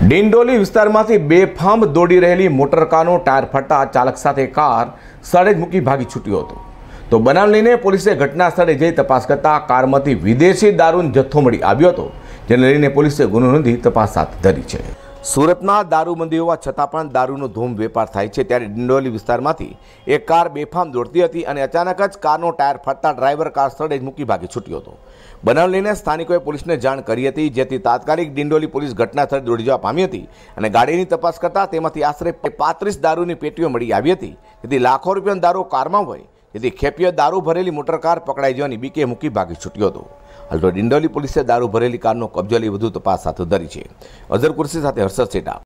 ડિંડોલી વિસ્તારમાંથી બેફામ દોડી રહેલી મોટરકારનો ટાયર ફટતા ચાલક સાથે કાર સ્થળે જ મૂકી ભાગી છૂટ્યો હતો તો બનાવ લઈને પોલીસે ઘટના સ્થળે જઈ તપાસ કરતાં કારમાંથી વિદેશી દારૂનો જથ્થો મળી આવ્યો હતો જેને લઈને પોલીસે ગુનો નોંધી તપાસ હાથ ધરી છે સુરતમાં દારૂબંધી હોવા છતાં પણ દારૂનો ધૂમ વેપાર થાય છે ત્યારે ડિંડોલી વિસ્તારમાંથી એક કાર બેફામ દોડતી હતી અને અચાનક જ કારનો ટાયર ફરતા ડ્રાઈવર કાર સ્થળે જ મૂકી ભાગે છૂટ્યો હતો બનાવ લઈને સ્થાનિકોએ પોલીસને જાણ કરી હતી જેથી તાત્કાલિક ડિંડોલી પોલીસ ઘટનાસ્થળે દોડી જવા પામી હતી અને ગાડીની તપાસ કરતાં તેમાંથી આશરે પાંત્રીસ દારૂની પેટીઓ મળી આવી હતી તેથી લાખો રૂપિયાનો દારૂ કારમાં હોય જેથી ખેપીએ દારૂ ભરેલી મોટર કાર પકડાઈ જવાની બીકે મૂકી ભાગી છૂટ્યો હતો હાલ તો ડિંડોલી પોલીસે દારૂ ભરેલી કારનો કબજો લઈ વધુ તપાસ હાથ ધરી છે અઝર કુર્સી સાથે હર્ષદ સેટા